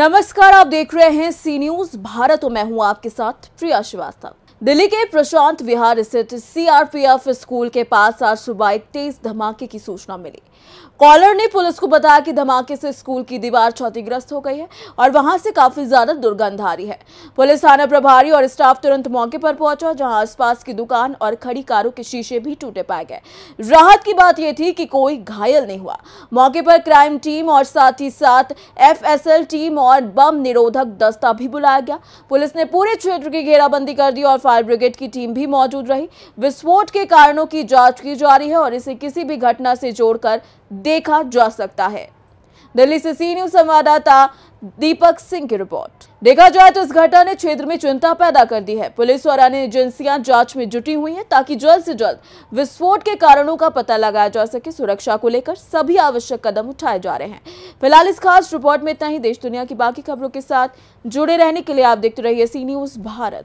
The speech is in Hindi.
नमस्कार आप देख रहे हैं सी न्यूज भारत और मैं हूं आपके साथ प्रिया श्रीवास्तव दिल्ली के प्रशांत विहार स्थित सीआरपीएफ स्कूल के पास आज सुबह एक तेज धमाके की सूचना मिली कॉलर ने पुलिस को बताया कि धमाके से स्कूल की दीवार क्षतिग्रस्त हो गई है और वहां से काफी ज्यादा दुर्गंध आ रही है पुलिस थाना प्रभारी और स्टाफ तुरंत मौके पर पहुंचा जहां आसपास की दुकान और खड़ी कारों के शीशे भी टूटे पाए गए राहत की बात यह थी कि कोई घायल नहीं हुआ मौके पर क्राइम टीम और साथ ही साथ एफ टीम और बम निरोधक दस्ता भी बुलाया गया पुलिस ने पूरे क्षेत्र की घेराबंदी कर दी और फायर ब्रिगेड की टीम भी मौजूद रही विस्फोट के कारणों की जांच की जा रही है और इसे किसी भी घटना से जोड़कर देखा जा सकता है दिल्ली से सी न्यूज संवाददाता दीपक सिंह की रिपोर्ट देखा जाए तो इस घटना ने क्षेत्र में चिंता पैदा कर दी है पुलिस और अन्य एजेंसियां जांच में जुटी हुई हैं ताकि जल्द से जल्द विस्फोट के कारणों का पता लगाया जा सके सुरक्षा को लेकर सभी आवश्यक कदम उठाए जा रहे हैं फिलहाल इस खास रिपोर्ट में इतना ही देश दुनिया की बाकी खबरों के साथ जुड़े रहने के लिए आप देखते रहिए सी न्यूज भारत